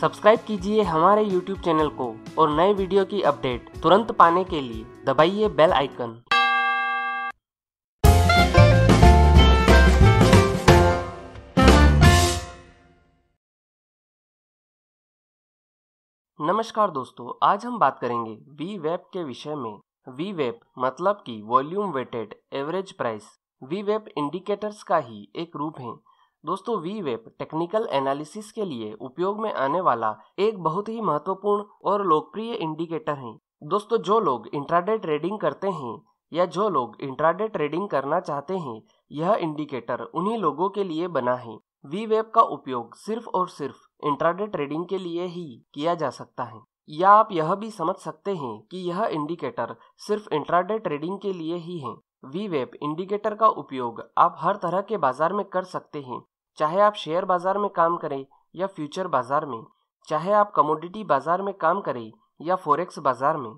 Subscribe कीजिए हमारे YouTube channel को और नए वीडियो की अपडेट तुरंत पाने के लिए दबाइए बेल आइकन नमस्कार दोस्तों आज हम बात करेंगे वी वेब के विषय में वी वेब मतलब कि volume weighted average price V वेब इंडिकेटर्स का ही एक रूप है दोस्तों वी वेप टेक्निकल एनालिसिस के लिए उपयोग में आने वाला एक बहुत ही महत्वपूर्ण और लोकप्रिय इंडिकेटर है दोस्तों जो लोग इंट्राडे ट्रेडिंग करते हैं या जो लोग इंट्राडे ट्रेडिंग करना चाहते हैं यह इंडिकेटर उन्हीं लोगों के लिए बना है वी वेब का उपयोग सिर्फ और सिर्फ इंट्राडे ट्रेडिंग के लिए ही किया जा सकता है या आप यह भी समझ सकते हैं कि यह इंडिकेटर सिर्फ इंट्राडे ट्रेडिंग के लिए ही है वी वेब इंडिकेटर का उपयोग आप हर तरह के बाजार में कर सकते हैं चाहे आप शेयर बाजार में काम करें या फ्यूचर बाजार में चाहे आप कमोडिटी बाजार में काम करें या फोरेक्स बाजार में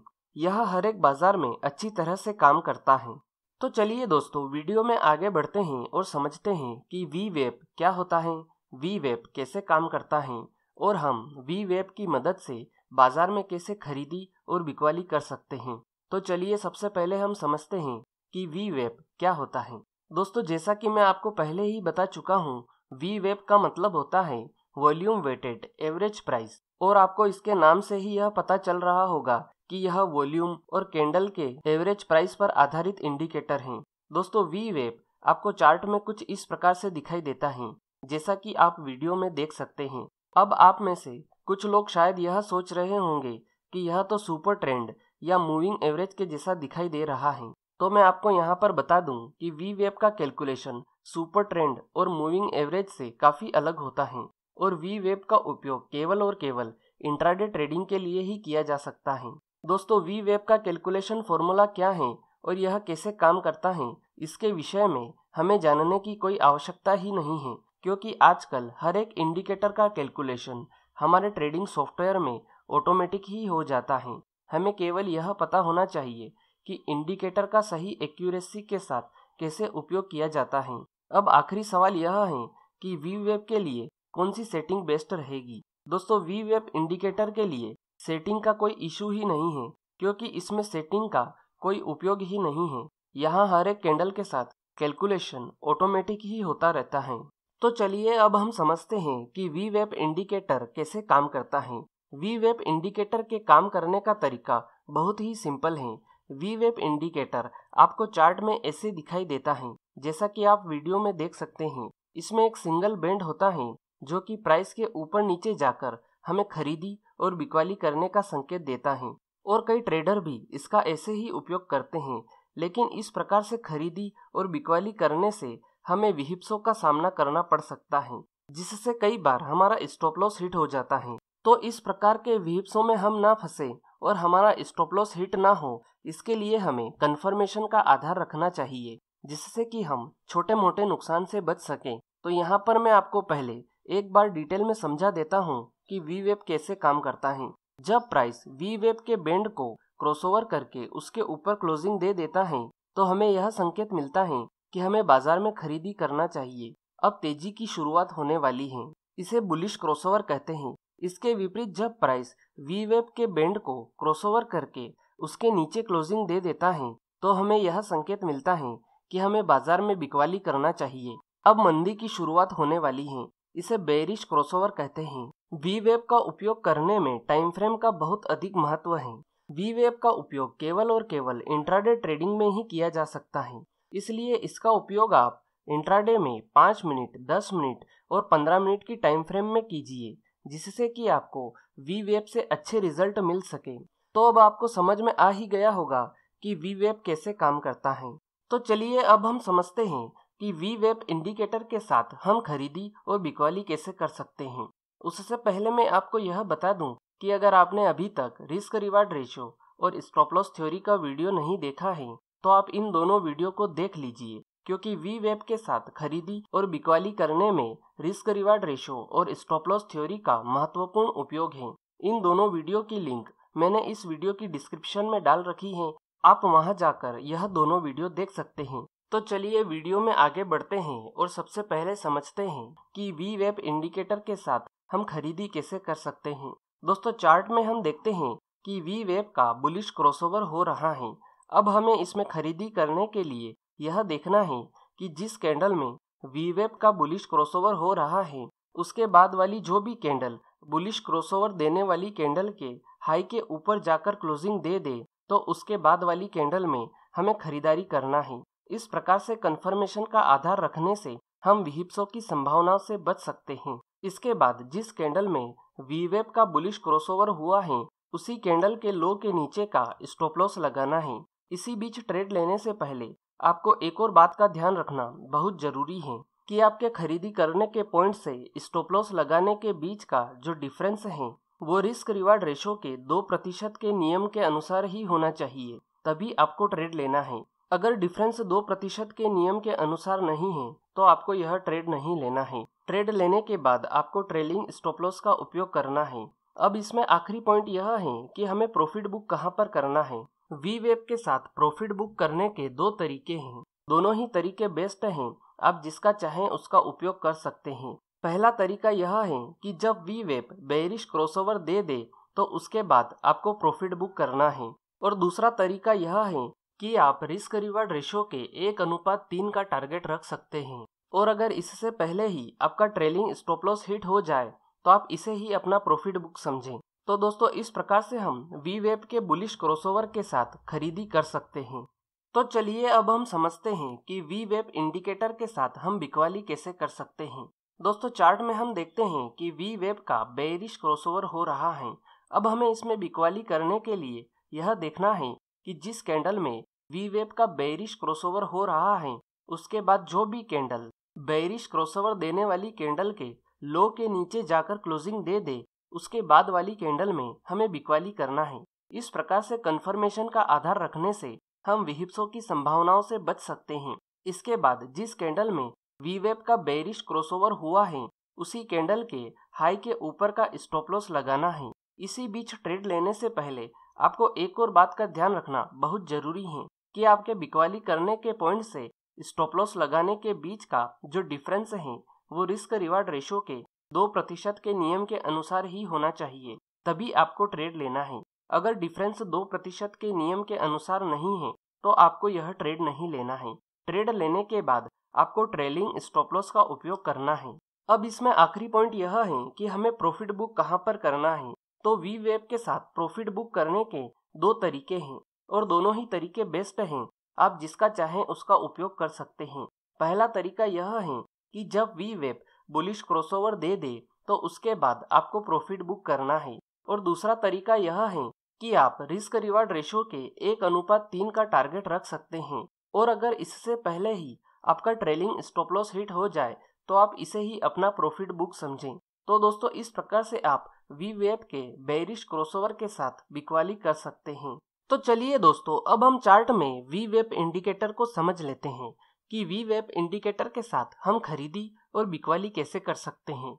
यह हर एक बाजार में अच्छी तरह से काम करता है तो चलिए दोस्तों वीडियो में आगे बढ़ते हैं और समझते हैं कि वी वेब क्या होता है वी वेब कैसे काम करता है और हम वी वेब की मदद से बाजार में कैसे खरीदी और बिकवाली कर सकते हैं तो चलिए सबसे पहले हम समझते हैं कि वी वेब क्या होता है दोस्तों जैसा कि मैं आपको पहले ही बता चुका हूँ वी वेब का मतलब होता है वॉल्यूम वेटेड एवरेज प्राइस और आपको इसके नाम से ही यह पता चल रहा होगा कि यह वॉल्यूम और कैंडल के एवरेज प्राइस पर आधारित इंडिकेटर हैं। दोस्तों वी वेब आपको चार्ट में कुछ इस प्रकार से दिखाई देता है जैसा कि आप वीडियो में देख सकते हैं अब आप में से कुछ लोग शायद यह सोच रहे होंगे कि यह तो सुपर ट्रेंड या मूविंग एवरेज के जैसा दिखाई दे रहा है तो मैं आपको यहाँ पर बता दूँ कि वी वेब का कैलकुलेशन सुपर ट्रेंड और मूविंग एवरेज से काफ़ी अलग होता है और वी वेब का उपयोग केवल और केवल इंट्राडे ट्रेडिंग के लिए ही किया जा सकता है दोस्तों वी वेब का कैलकुलेशन फॉर्मूला क्या है और यह कैसे काम करता है इसके विषय में हमें जानने की कोई आवश्यकता ही नहीं है क्योंकि आजकल हर एक इंडिकेटर का कैलकुलेशन हमारे ट्रेडिंग सॉफ्टवेयर में ऑटोमेटिक ही हो जाता है हमें केवल यह पता होना चाहिए कि इंडिकेटर का सही एक्यूरेसी के साथ कैसे उपयोग किया जाता है अब आखिरी सवाल यह है कि वी वेब के लिए कौन सी सेटिंग बेस्ट रहेगी दोस्तों वी वेब इंडिकेटर के लिए सेटिंग का कोई इशू ही नहीं है क्योंकि इसमें सेटिंग का कोई उपयोग ही नहीं है यहाँ हर एक कैंडल के साथ कैलकुलेशन ऑटोमेटिक ही होता रहता है तो चलिए अब हम समझते हैं कि वी वेब इंडिकेटर कैसे काम करता है वी वेब इंडिकेटर के काम करने का तरीका बहुत ही सिंपल है वी वेब इंडिकेटर आपको चार्ट में ऐसे दिखाई देता है जैसा कि आप वीडियो में देख सकते हैं इसमें एक सिंगल बैंड होता है जो कि प्राइस के ऊपर नीचे जाकर हमें खरीदी और बिकवाली करने का संकेत देता है और कई ट्रेडर भी इसका ऐसे ही उपयोग करते हैं लेकिन इस प्रकार से खरीदी और बिकवाली करने से हमें विहिप्सों का सामना करना पड़ सकता है जिससे कई बार हमारा स्टॉप लॉस हिट हो जाता है तो इस प्रकार के विहिप्सों में हम ना फंसे और हमारा स्टॉप लॉस हिट ना हो इसके लिए हमें कंफर्मेशन का आधार रखना चाहिए जिससे कि हम छोटे मोटे नुकसान से बच सकें तो यहाँ पर मैं आपको पहले एक बार डिटेल में समझा देता हूँ कि वी वेब कैसे काम करता है जब प्राइस वी वेब के बैंड को क्रॉसओवर करके उसके ऊपर क्लोजिंग दे देता है तो हमें यह संकेत मिलता है कि हमें बाजार में खरीदी करना चाहिए अब तेजी की शुरुआत होने वाली है इसे बुलिश क्रॉसओवर कहते हैं इसके विपरीत जब प्राइस वी वेब के बैंड को क्रॉसओवर करके उसके नीचे क्लोजिंग दे देता है तो हमें यह संकेत मिलता है कि हमें बाजार में बिकवाली करना चाहिए अब मंदी की शुरुआत होने वाली है इसे बेरिश क्रॉसओवर कहते हैं वी वेब का उपयोग करने में टाइम फ्रेम का बहुत अधिक महत्व है वी वेब का उपयोग केवल और केवल इंट्राडे ट्रेडिंग में ही किया जा सकता है इसलिए इसका उपयोग आप इंट्राडे में पाँच मिनट दस मिनट और पंद्रह मिनट की टाइम फ्रेम में कीजिए जिससे कि आपको वी वेब से अच्छे रिजल्ट मिल सके तो अब आपको समझ में आ ही गया होगा कि वी वेब कैसे काम करता है तो चलिए अब हम समझते हैं कि वी वेब इंडिकेटर के साथ हम खरीदी और बिकवाली कैसे कर सकते हैं उससे पहले मैं आपको यह बता दूं कि अगर आपने अभी तक रिस्क रिवार्ड रेशो और स्टॉप लॉस थ्योरी का वीडियो नहीं देखा है तो आप इन दोनों वीडियो को देख लीजिए क्योंकि वी वेब के साथ खरीदी और बिकवाली करने में रिस्क रिवार्ड रेशो और स्टॉप लॉस थ्योरी का महत्वपूर्ण उपयोग है इन दोनों वीडियो की लिंक मैंने इस वीडियो की डिस्क्रिप्शन में डाल रखी है आप वहां जाकर यह दोनों वीडियो देख सकते हैं तो चलिए वीडियो में आगे बढ़ते हैं और सबसे पहले समझते हैं कि वी वेब इंडिकेटर के साथ हम खरीदी कैसे कर सकते हैं दोस्तों चार्ट में हम देखते हैं कि वी वेब का बुलिश क्रॉसओवर हो रहा है अब हमें इसमें खरीदी करने के लिए यह देखना है कि जिस कैंडल में वी वेब का बुलिश क्रॉसओवर हो रहा है उसके बाद वाली जो भी कैंडल बुलिश क्रॉसओवर देने वाली कैंडल के हाई के ऊपर जाकर क्लोजिंग दे दे तो उसके बाद वाली कैंडल में हमें खरीदारी करना है इस प्रकार से कंफर्मेशन का आधार रखने से हम विहिप्सो की संभावनाओं से बच सकते हैं इसके बाद जिस कैंडल में वीवेप का बुलिश क्रॉसओवर हुआ है उसी कैंडल के लो के नीचे का स्टॉप लॉस लगाना है इसी बीच ट्रेड लेने से पहले आपको एक और बात का ध्यान रखना बहुत जरूरी है कि आपके खरीदी करने के पॉइंट से स्टॉप लॉस लगाने के बीच का जो डिफरेंस है वो रिस्क रिवार्ड रेशो के दो प्रतिशत के नियम के अनुसार ही होना चाहिए तभी आपको ट्रेड लेना है अगर डिफरेंस दो प्रतिशत के नियम के अनुसार नहीं है तो आपको यह ट्रेड नहीं लेना है ट्रेड लेने के बाद आपको ट्रेलिंग स्टॉप लॉस का उपयोग करना है अब इसमें आखिरी पॉइंट यह है कि हमें प्रॉफिट बुक कहाँ पर करना है वी वेब के साथ प्रॉफिट बुक करने के दो तरीके हैं दोनों ही तरीके बेस्ट हैं आप जिसका चाहें उसका उपयोग कर सकते हैं पहला तरीका यह है कि जब वी वेब बेरिश क्रॉसओवर दे दे तो उसके बाद आपको प्रॉफिट बुक करना है और दूसरा तरीका यह है कि आप रिस्क रिवार्ड रेशो के एक अनुपात तीन का टारगेट रख सकते हैं और अगर इससे पहले ही आपका ट्रेलिंग स्टॉप लॉस हिट हो जाए तो आप इसे ही अपना प्रॉफिट बुक समझें तो दोस्तों इस प्रकार से हम वी वेब के बुलिश क्रॉसओवर के साथ खरीदी कर सकते हैं तो चलिए अब हम समझते हैं कि वी वेब इंडिकेटर के साथ हम बिकवाली कैसे कर सकते हैं दोस्तों चार्ट में हम देखते हैं कि वी वेब का बेरिश क्रॉसओवर हो रहा है अब हमें इसमें बिकवाली करने के लिए यह देखना है कि जिस कैंडल में वी वेब का बेरिश क्रॉसओवर हो रहा है उसके बाद जो भी कैंडल बेरिश क्रॉसओवर देने वाली कैंडल के लो के नीचे जाकर क्लोजिंग दे दे उसके बाद वाली कैंडल में हमें बिकवाली करना है इस प्रकार से कन्फर्मेशन का आधार रखने से हम विहिप्सों की संभावनाओं से बच सकते हैं इसके बाद जिस कैंडल में वीवेब का बेरिश क्रॉसओवर हुआ है उसी कैंडल के हाई के ऊपर का स्टॉपलॉस लगाना है इसी बीच ट्रेड लेने से पहले आपको एक और बात का ध्यान रखना बहुत जरूरी है कि आपके बिकवाली करने के पॉइंट से स्टॉपलॉस लगाने के बीच का जो डिफरेंस है वो रिस्क रिवार्ड रेशो के दो प्रतिशत के नियम के अनुसार ही होना चाहिए तभी आपको ट्रेड लेना है अगर डिफरेंस दो प्रतिशत के नियम के अनुसार नहीं है तो आपको यह ट्रेड नहीं लेना है ट्रेड लेने के बाद आपको ट्रेलिंग स्टॉप लॉस का उपयोग करना है अब इसमें आखिरी पॉइंट यह है कि हमें प्रॉफिट बुक कहाँ पर करना है तो वी वेब के साथ प्रॉफिट बुक करने के दो तरीके हैं और दोनों ही तरीके बेस्ट हैं आप जिसका चाहें उसका उपयोग कर सकते हैं पहला तरीका यह है कि जब वी वेब बुलिश क्रॉसओवर दे दे तो उसके बाद आपको प्रॉफिट बुक करना है और दूसरा तरीका यह है कि आप रिस्क रिवार्ड रेशो के एक अनुपात तीन का टारगेट रख सकते हैं और अगर इससे पहले ही आपका ट्रेलिंग स्टॉप लॉस हिट हो जाए तो आप इसे ही अपना प्रॉफिट बुक समझें तो दोस्तों इस प्रकार से आप वी वेब के बेरिश क्रॉसओवर के साथ बिकवाली कर सकते हैं तो चलिए दोस्तों अब हम चार्ट में वी वेब इंडिकेटर को समझ लेते हैं कि वी वेब इंडिकेटर के साथ हम खरीदी और बिकवाली कैसे कर सकते हैं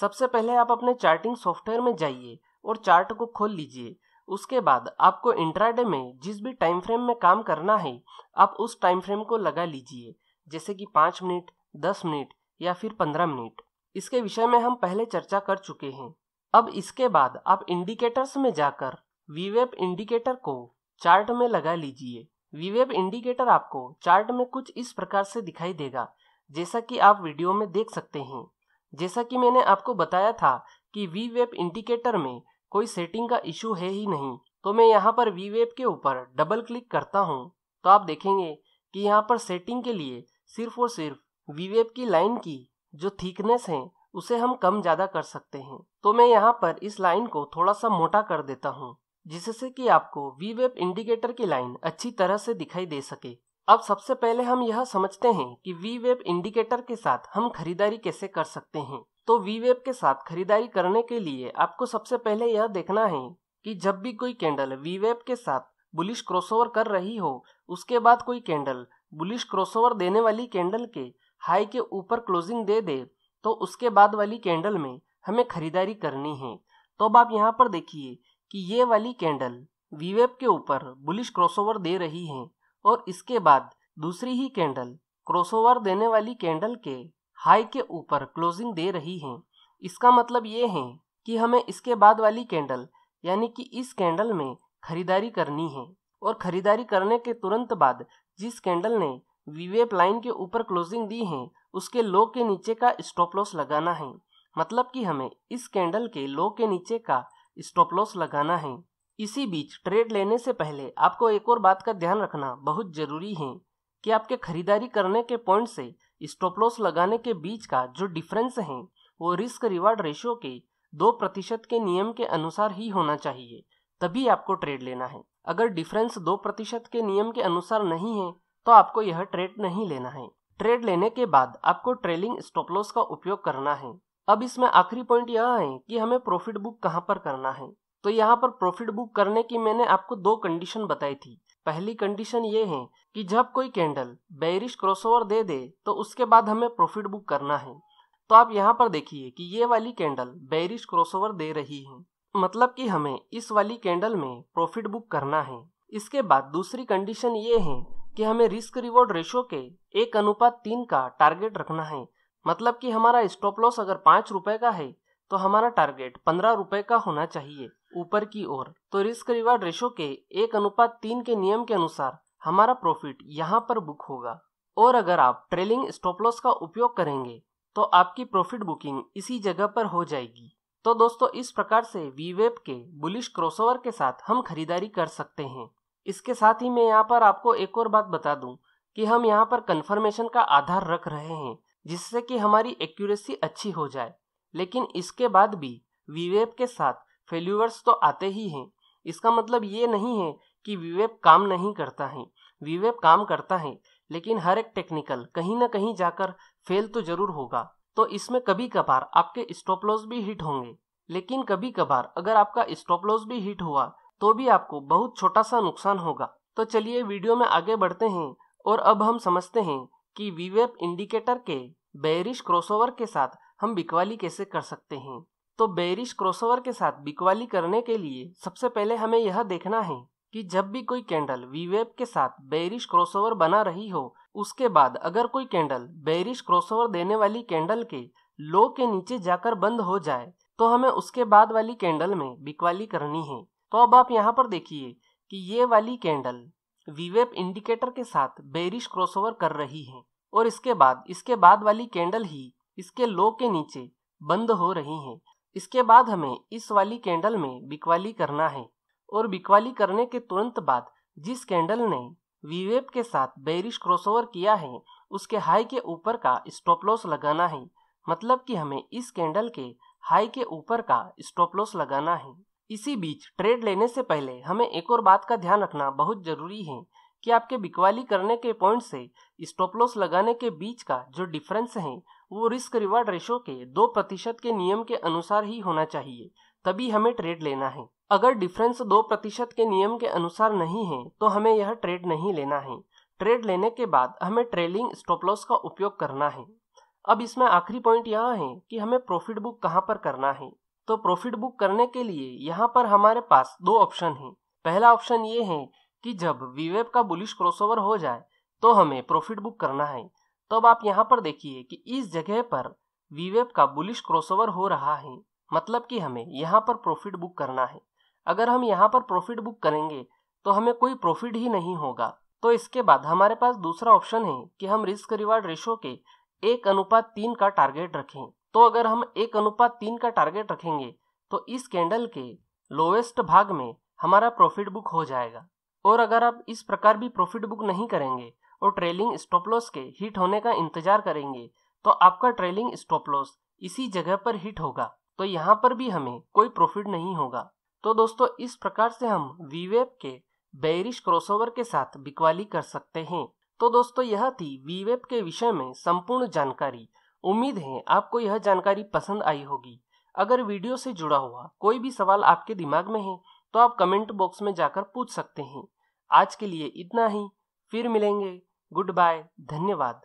सबसे पहले आप अपने चार्टिंग सॉफ्टवेयर में जाइए और चार्ट को खोल लीजिए उसके बाद आपको इंट्राडे में जिस भी टाइम फ्रेम में काम करना है आप उस टाइम फ्रेम को लगा लीजिए जैसे कि पाँच मिनट दस मिनट या फिर पंद्रह मिनट इसके विषय में हम पहले चर्चा कर चुके हैं अब इसके बाद आप इंडिकेटर्स में जाकर वीवेब इंडिकेटर को चार्ट में लगा लीजिए वीवेब इंडिकेटर आपको चार्ट में कुछ इस प्रकार से दिखाई देगा जैसा कि आप वीडियो में देख सकते हैं जैसा कि मैंने आपको बताया था कि वीवेब इंडिकेटर में कोई सेटिंग का इशू है ही नहीं तो मैं यहाँ पर वी वेब के ऊपर डबल क्लिक करता हूँ तो आप देखेंगे कि यहाँ पर सेटिंग के लिए सिर्फ और सिर्फ वी वेब की लाइन की जो थिकनेस है उसे हम कम ज़्यादा कर सकते हैं तो मैं यहाँ पर इस लाइन को थोड़ा सा मोटा कर देता हूँ जिससे कि आपको वी वेब इंडिकेटर की लाइन अच्छी तरह से दिखाई दे सके अब सबसे पहले हम यह समझते हैं कि वी वेब इंडिकेटर के साथ हम खरीदारी कैसे कर सकते हैं तो वीवेब के साथ खरीदारी करने के लिए आपको सबसे पहले यह देखना है कि जब भी कोई कैंडल वीवेब के साथ बुलिश क्रॉसओवर कर रही हो उसके बाद कोई कैंडल बुलिश क्रॉसओवर देने वाली कैंडल के हाई के ऊपर क्लोजिंग दे दे तो उसके बाद वाली कैंडल में हमें खरीदारी करनी है तो अब आप यहाँ पर देखिए कि ये वाली कैंडल वीवेब के ऊपर बुलिश क्रॉसओवर दे रही है और इसके बाद दूसरी ही कैंडल क्रॉसओवर देने वाली कैंडल के हाई के ऊपर क्लोजिंग दे रही है इसका मतलब ये है कि हमें इसके बाद वाली कैंडल यानी कि इस कैंडल में खरीदारी करनी है और खरीदारी करने के तुरंत बाद जिस कैंडल ने वीवेप लाइन के ऊपर क्लोजिंग दी है उसके लो के नीचे का स्टॉप लॉस लगाना है मतलब कि हमें इस कैंडल के लो के नीचे का स्टॉप लॉस लगाना है इसी बीच ट्रेड लेने से पहले आपको एक और बात का ध्यान रखना बहुत जरूरी है कि आपके खरीदारी करने के पॉइंट से स्टॉप लॉस लगाने के बीच का जो डिफरेंस है वो रिस्क रिवार्ड रेशियो के दो प्रतिशत के नियम के अनुसार ही होना चाहिए तभी आपको ट्रेड लेना है अगर डिफरेंस दो प्रतिशत के नियम के अनुसार नहीं है तो आपको यह ट्रेड नहीं लेना है ट्रेड लेने के बाद आपको ट्रेलिंग स्टॉप लॉस का उपयोग करना है अब इसमें आखिरी पॉइंट यह है कि हमें प्रॉफिट बुक कहाँ पर करना है तो यहाँ पर प्रॉफिट बुक करने की मैंने आपको दो कंडीशन बताई थी पहली कंडीशन ये है कि जब कोई कैंडल बेरिश क्रॉसओवर दे दे तो उसके बाद हमें प्रॉफिट बुक करना है तो आप यहाँ पर देखिए कि ये वाली कैंडल बेरिश क्रॉसओवर दे रही है मतलब कि हमें इस वाली कैंडल में प्रॉफिट बुक करना है इसके बाद दूसरी कंडीशन ये है कि हमें रिस्क रिवॉर्ड रेशो के एक अनुपात तीन का टारगेट रखना है मतलब कि हमारा स्टॉप लॉस अगर पाँच रुपए का है तो हमारा टारगेट पंद्रह रुपए का होना चाहिए ऊपर की ओर तो रिस्क रिवार्ड रेशो के एक अनुपात तीन के नियम के अनुसार हमारा प्रॉफिट यहाँ पर बुक होगा और अगर आप ट्रेलिंग स्टॉप लॉस का उपयोग करेंगे तो आपकी प्रॉफिट बुकिंग इसी जगह पर हो जाएगी तो दोस्तों इस प्रकार से वीवेब के बुलिश क्रॉसओवर के साथ हम खरीदारी कर सकते हैं इसके साथ ही मैं यहाँ पर आपको एक और बात बता दूं कि हम यहाँ पर कंफर्मेशन का आधार रख रहे हैं जिससे कि हमारी एक्यूरेसी अच्छी हो जाए लेकिन इसके बाद भी वीवेप के साथ फेल्यूवर्स तो आते ही हैं इसका मतलब ये नहीं है कि विवेप काम नहीं करता है विवेक काम करता है लेकिन हर एक टेक्निकल कहीं ना कहीं जाकर फेल तो जरूर होगा तो इसमें कभी कभार आपके स्टॉप लॉस भी हिट होंगे लेकिन कभी कभार अगर आपका स्टॉप लॉस भी हिट हुआ तो भी आपको बहुत छोटा सा नुकसान होगा तो चलिए वीडियो में आगे बढ़ते हैं और अब हम समझते हैं कि वीवेप इंडिकेटर के बेरिश क्रॉसओवर के साथ हम बिकवाली कैसे कर सकते हैं तो बेरिश क्रॉसओवर के साथ बिकवाली करने के लिए सबसे पहले हमें यह देखना है कि जब भी कोई कैंडल वीवेब के साथ बेरिश क्रॉसओवर बना रही हो उसके बाद अगर कोई कैंडल बेरिश क्रॉसओवर देने वाली कैंडल के लो के नीचे जाकर बंद हो जाए तो हमें उसके बाद वाली कैंडल में बिकवाली करनी है तो अब आप यहाँ पर देखिए कि ये वाली कैंडल वीवेप इंडिकेटर के साथ बेरिश क्रॉसओवर कर रही है और इसके बाद इसके बाद वाली कैंडल ही इसके लो के नीचे बंद हो रही है इसके बाद हमें इस वाली कैंडल में बिकवाली करना है और बिकवाली करने के तुरंत बाद जिस कैंडल ने वीवेप के साथ बेरिश क्रॉसओवर किया है उसके हाई के ऊपर का स्टॉप लॉस लगाना है मतलब कि हमें इस कैंडल के हाई के ऊपर का स्टॉप लॉस लगाना है इसी बीच ट्रेड लेने से पहले हमें एक और बात का ध्यान रखना बहुत जरूरी है कि आपके बिकवाली करने के पॉइंट से स्टॉप लॉस लगाने के बीच का जो डिफरेंस है वो रिस्क रिवार्ड रेशो के दो प्रतिशत के नियम के अनुसार ही होना चाहिए तभी हमें ट्रेड लेना है अगर डिफरेंस दो प्रतिशत के नियम के अनुसार नहीं है तो हमें यह ट्रेड नहीं लेना है ट्रेड लेने के बाद हमें ट्रेलिंग स्टॉप लॉस का उपयोग करना है अब इसमें आखिरी पॉइंट यह है कि हमें प्रॉफिट बुक कहाँ पर करना है तो प्रॉफिट बुक करने के लिए यहाँ पर हमारे पास दो ऑप्शन है पहला ऑप्शन ये है कि जब वीवेप का बुलिश क्रॉसओवर हो जाए तो हमें प्रॉफिट बुक करना है तो अब आप यहाँ पर देखिए कि इस जगह पर वीवेप का बुलिश क्रॉसओवर हो रहा है मतलब कि हमें यहाँ पर प्रॉफिट बुक करना है अगर हम यहाँ पर प्रॉफिट बुक करेंगे तो हमें कोई प्रॉफिट ही नहीं होगा तो इसके बाद हमारे पास दूसरा ऑप्शन है कि हम रिस्क रिवार्ड रेशो के एक अनुपात तीन का टारगेट रखें तो अगर हम एक अनुपात तीन का टारगेट रखेंगे तो इस कैंडल के लोवेस्ट भाग में हमारा प्रॉफिट बुक हो जाएगा और अगर आप इस प्रकार भी प्रॉफिट बुक नहीं करेंगे और ट्रेलिंग स्टॉप लॉस के हिट होने का इंतजार करेंगे तो आपका ट्रेलिंग स्टॉप लॉस इसी जगह पर हिट होगा तो यहाँ पर भी हमें कोई प्रॉफिट नहीं होगा तो दोस्तों इस प्रकार से हम वीवेप के बेरिश क्रॉसओवर के साथ बिकवाली कर सकते हैं तो दोस्तों यह थी वीवेप के विषय में संपूर्ण जानकारी उम्मीद है आपको यह जानकारी पसंद आई होगी अगर वीडियो से जुड़ा हुआ कोई भी सवाल आपके दिमाग में है तो आप कमेंट बॉक्स में जाकर पूछ सकते हैं आज के लिए इतना ही फिर मिलेंगे गुड बाय धन्यवाद